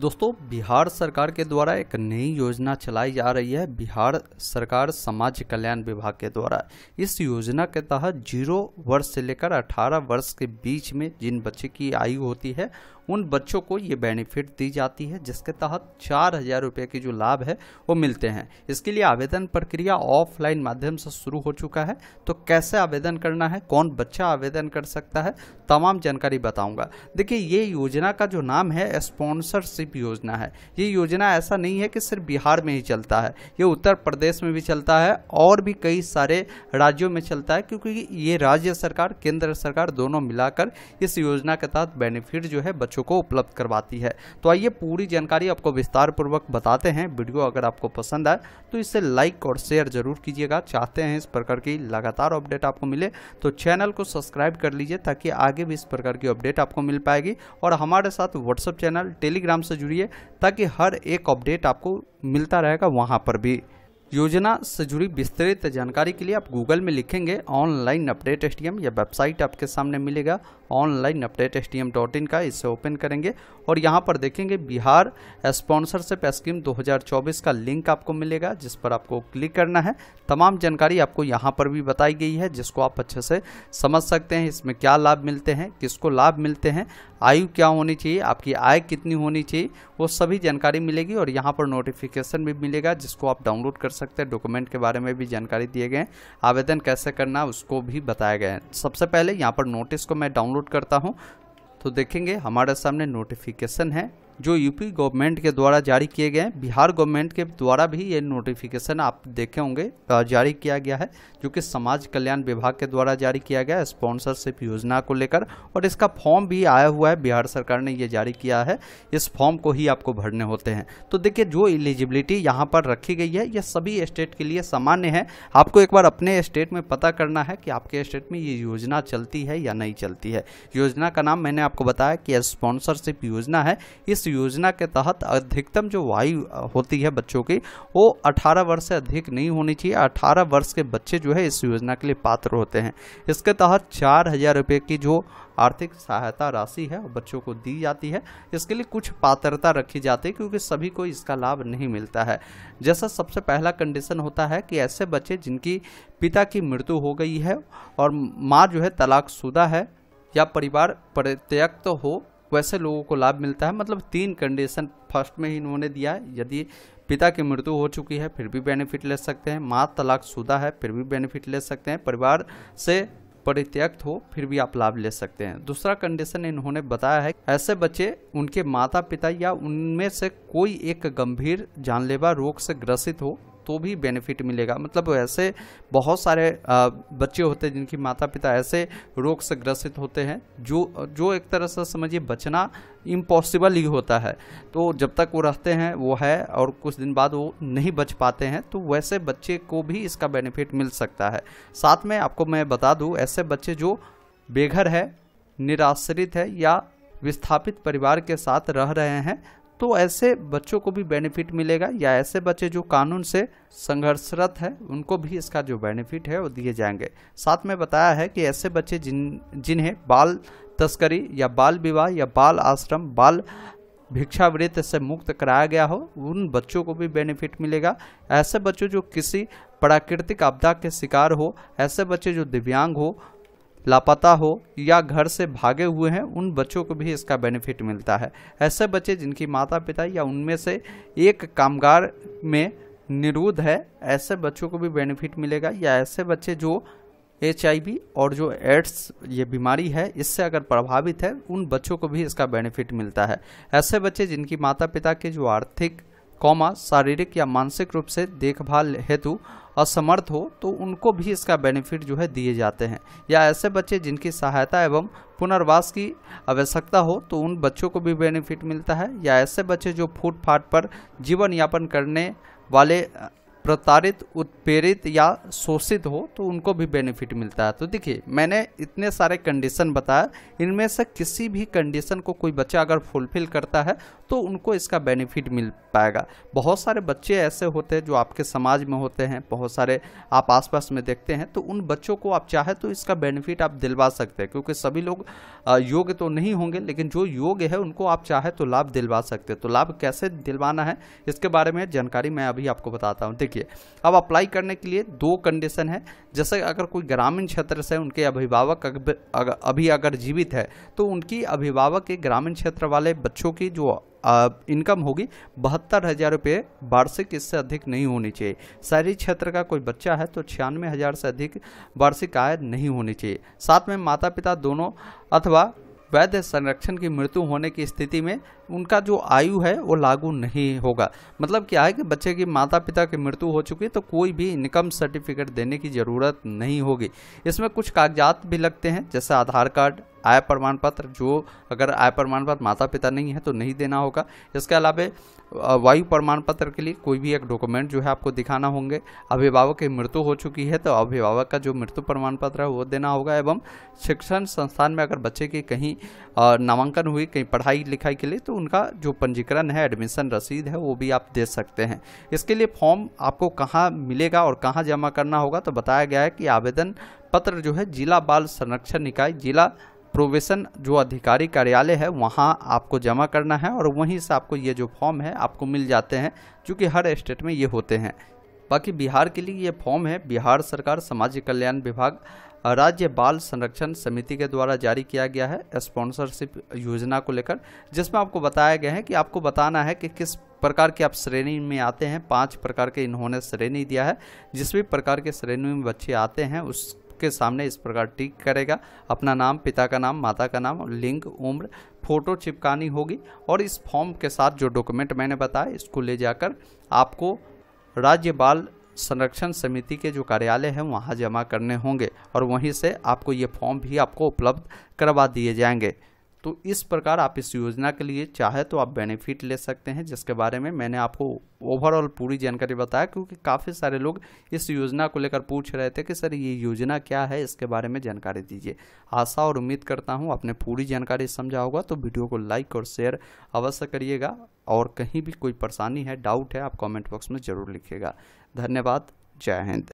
दोस्तों बिहार सरकार के द्वारा एक नई योजना चलाई जा रही है बिहार सरकार समाज कल्याण विभाग के द्वारा इस योजना के तहत जीरो वर्ष से लेकर अठारह वर्ष के बीच में जिन बच्चे की आयु होती है उन बच्चों को ये बेनिफिट दी जाती है जिसके तहत चार हज़ार रुपये की जो लाभ है वो मिलते हैं इसके लिए आवेदन प्रक्रिया ऑफलाइन माध्यम से शुरू हो चुका है तो कैसे आवेदन करना है कौन बच्चा आवेदन कर सकता है तमाम जानकारी बताऊंगा देखिए ये योजना का जो नाम है स्पॉन्सरशिप योजना है ये योजना ऐसा नहीं है कि सिर्फ बिहार में ही चलता है ये उत्तर प्रदेश में भी चलता है और भी कई सारे राज्यों में चलता है क्योंकि ये राज्य सरकार केंद्र सरकार दोनों मिलाकर इस योजना के तहत बेनिफिट जो है बच्चों बच्चों को उपलब्ध करवाती है तो आइए पूरी जानकारी आपको विस्तार पूर्वक बताते हैं वीडियो अगर आपको पसंद आए तो इसे लाइक और शेयर जरूर कीजिएगा चाहते हैं इस प्रकार की लगातार अपडेट आपको मिले तो चैनल को सब्सक्राइब कर लीजिए ताकि आगे भी इस प्रकार की अपडेट आपको मिल पाएगी और हमारे साथ व्हाट्सअप चैनल टेलीग्राम से जुड़िए ताकि हर एक अपडेट आपको मिलता रहेगा वहाँ पर भी योजना से जुड़ी विस्तृत जानकारी के लिए आप गूगल में लिखेंगे ऑनलाइन अपडेट एस या वेबसाइट आपके सामने मिलेगा ऑनलाइन अपडेट एस का इसे ओपन करेंगे और यहाँ पर देखेंगे बिहार स्पॉन्सरशिप स्कीम 2024 का लिंक आपको मिलेगा जिस पर आपको क्लिक करना है तमाम जानकारी आपको यहाँ पर भी बताई गई है जिसको आप अच्छे से समझ सकते हैं इसमें क्या लाभ मिलते हैं किसको लाभ मिलते हैं आयु क्या होनी चाहिए आपकी आय कितनी होनी चाहिए वो सभी जानकारी मिलेगी और यहाँ पर नोटिफिकेशन भी मिलेगा जिसको आप डाउनलोड कर सकते हैं डॉक्यूमेंट के बारे में भी जानकारी दिए गए आवेदन कैसे करना उसको भी बताया गया है सबसे पहले यहाँ पर नोटिस को मैं डाउनलोड करता हूँ तो देखेंगे हमारे सामने नोटिफिकेशन है जो यूपी गवर्नमेंट के द्वारा जारी किए गए हैं बिहार गवर्नमेंट के द्वारा भी ये नोटिफिकेशन आप देखे होंगे जारी किया गया है जो कि समाज कल्याण विभाग के द्वारा जारी किया गया स्पॉन्सरशिप योजना को लेकर और इसका फॉर्म भी आया हुआ है बिहार सरकार ने ये जारी किया है इस फॉर्म को ही आपको भरने होते हैं तो देखिए जो एलिजिबिलिटी यहाँ पर रखी गई है यह सभी स्टेट के लिए सामान्य है आपको एक बार अपने स्टेट में पता करना है कि आपके स्टेट में ये योजना चलती है या नहीं चलती है योजना का नाम मैंने आपको बताया कि स्पॉन्सरशिप योजना है इस योजना के तहत अधिकतम जो वायु होती है बच्चों की वो 18 वर्ष से अधिक नहीं होनी चाहिए 18 वर्ष के बच्चे जो है इस योजना के लिए पात्र होते हैं इसके तहत चार हज़ार रुपये की जो आर्थिक सहायता राशि है बच्चों को दी जाती है इसके लिए कुछ पात्रता रखी जाती है क्योंकि सभी को इसका लाभ नहीं मिलता है जैसा सबसे पहला कंडीशन होता है कि ऐसे बच्चे जिनकी पिता की मृत्यु हो गई है और माँ जो है तलाकशुदा है या परिवार परित्यक्त हो वैसे लोगों को लाभ मिलता है मतलब तीन कंडीशन फर्स्ट में ही इन्होंने दिया है यदि पिता की मृत्यु हो चुकी है फिर भी बेनिफिट ले सकते हैं माँ तलाक शुदा है फिर भी बेनिफिट ले सकते हैं परिवार से परित्यक्त हो फिर भी आप लाभ ले सकते हैं दूसरा कंडीशन इन्होंने बताया है ऐसे बच्चे उनके माता पिता या उनमें से कोई एक गंभीर जानलेवा रोग से ग्रसित हो तो भी बेनिफिट मिलेगा मतलब ऐसे बहुत सारे बच्चे होते हैं जिनकी माता पिता ऐसे रोग से ग्रसित होते हैं जो जो एक तरह से समझिए बचना इम्पॉसिबल ही होता है तो जब तक वो रहते हैं वो है और कुछ दिन बाद वो नहीं बच पाते हैं तो वैसे बच्चे को भी इसका बेनिफिट मिल सकता है साथ में आपको मैं बता दूँ ऐसे बच्चे जो बेघर है निराश्रित है या विस्थापित परिवार के साथ रह रहे हैं तो ऐसे बच्चों को भी बेनिफिट मिलेगा या ऐसे बच्चे जो कानून से संघर्षरत है उनको भी इसका जो बेनिफिट है वो दिए जाएंगे साथ में बताया है कि ऐसे बच्चे जिन जिन्हें बाल तस्करी या बाल विवाह या बाल आश्रम बाल भिक्षावृत्त से मुक्त कराया गया हो उन बच्चों को भी बेनिफिट मिलेगा ऐसे बच्चों जो किसी प्राकृतिक आपदा के शिकार हो ऐसे बच्चे जो दिव्यांग हो लापता हो या घर से भागे हुए हैं उन बच्चों को भी इसका बेनिफिट मिलता है ऐसे बच्चे जिनकी माता पिता या उनमें से एक कामगार में निरुद्ध है ऐसे बच्चों को भी बेनिफिट मिलेगा या ऐसे बच्चे जो एच और जो एड्स ये बीमारी है इससे अगर प्रभावित है उन बच्चों को भी इसका बेनिफिट मिलता है ऐसे बच्चे जिनकी माता पिता के जो आर्थिक कौमा शारीरिक या मानसिक रूप से देखभाल हेतु असमर्थ हो तो उनको भी इसका बेनिफिट जो है दिए जाते हैं या ऐसे बच्चे जिनकी सहायता एवं पुनर्वास की आवश्यकता हो तो उन बच्चों को भी बेनिफिट मिलता है या ऐसे बच्चे जो फूट फाट पर जीवन यापन करने वाले प्रताड़ित उत्प्रेरित या शोषित हो तो उनको भी बेनिफिट मिलता है तो देखिए मैंने इतने सारे कंडीशन बताया इनमें से किसी भी कंडीशन को कोई बच्चा अगर फुलफिल करता है तो उनको इसका बेनिफिट मिल पाएगा बहुत सारे बच्चे ऐसे होते हैं जो आपके समाज में होते हैं बहुत सारे आप आसपास में देखते हैं तो उन बच्चों को आप चाहे तो इसका बेनिफिट आप दिलवा सकते हैं क्योंकि सभी लोग योग्य तो नहीं होंगे लेकिन जो योग्य है उनको आप चाहे तो लाभ दिलवा सकते हैं तो लाभ कैसे दिलवाना है इसके बारे में जानकारी मैं अभी आपको बताता हूँ देखिए अब अप्लाई करने के लिए दो कंडीशन है जैसे अगर कोई ग्रामीण क्षेत्र से उनके अभिभावक अभी अगर जीवित है तो उनकी अभिभावक के ग्रामीण क्षेत्र वाले बच्चों की जो इनकम होगी बहत्तर हज़ार रुपये वार्षिक इससे अधिक नहीं होनी चाहिए शहरी क्षेत्र का कोई बच्चा है तो छियानवे हज़ार से अधिक वार्षिक आय नहीं होनी चाहिए साथ में माता पिता दोनों अथवा वैध संरक्षण की मृत्यु होने की स्थिति में उनका जो आयु है वो लागू नहीं होगा मतलब क्या है कि बच्चे की माता पिता की मृत्यु हो चुकी है तो कोई भी इनकम सर्टिफिकेट देने की ज़रूरत नहीं होगी इसमें कुछ कागजात भी लगते हैं जैसे आधार कार्ड आय प्रमाण पत्र जो अगर आय प्रमाण पत्र माता पिता नहीं है तो नहीं देना होगा इसके अलावा वायु प्रमाण पत्र के लिए कोई भी एक डॉक्यूमेंट जो है आपको दिखाना होंगे अभिभावक की मृत्यु हो चुकी है तो अभिभावक का जो मृत्यु प्रमाण पत्र है वो देना होगा एवं शिक्षण संस्थान में अगर बच्चे की कहीं नामांकन हुई कहीं पढ़ाई लिखाई के लिए तो उनका जो पंजीकरण है एडमिशन रसीद है वो भी आप दे सकते हैं इसके लिए फॉर्म आपको कहाँ मिलेगा और कहाँ जमा करना होगा तो बताया गया है कि आवेदन पत्र जो है जिला बाल संरक्षण निकाय जिला प्रोवेशन जो अधिकारी कार्यालय है वहाँ आपको जमा करना है और वहीं से आपको ये जो फॉर्म है आपको मिल जाते हैं क्योंकि हर स्टेट में ये होते हैं बाकी बिहार के लिए ये फॉर्म है बिहार सरकार समाज कल्याण विभाग राज्य बाल संरक्षण समिति के द्वारा जारी किया गया है स्पॉन्सरशिप योजना को लेकर जिसमें आपको बताया गया है कि आपको बताना है कि किस प्रकार के आप श्रेणी में आते हैं पांच प्रकार के इन्होंने श्रेणी दिया है जिस भी प्रकार के श्रेणी में बच्चे आते हैं उस के सामने इस प्रकार टिक करेगा अपना नाम पिता का नाम माता का नाम लिंग उम्र फोटो चिपकानी होगी और इस फॉर्म के साथ जो डॉक्यूमेंट मैंने बताया इसको ले जाकर आपको राज्य बाल संरक्षण समिति के जो कार्यालय हैं वहाँ जमा करने होंगे और वहीं से आपको ये फॉर्म भी आपको उपलब्ध करवा दिए जाएंगे तो इस प्रकार आप इस योजना के लिए चाहे तो आप बेनिफिट ले सकते हैं जिसके बारे में मैंने आपको ओवरऑल पूरी जानकारी बताया क्योंकि काफ़ी सारे लोग इस योजना को लेकर पूछ रहे थे कि सर ये योजना क्या है इसके बारे में जानकारी दीजिए आशा और उम्मीद करता हूँ आपने पूरी जानकारी समझा होगा तो वीडियो को लाइक और शेयर अवश्य करिएगा और कहीं भी कोई परेशानी है डाउट है आप कॉमेंट बॉक्स में ज़रूर लिखिएगा धन्यवाद जय हिंद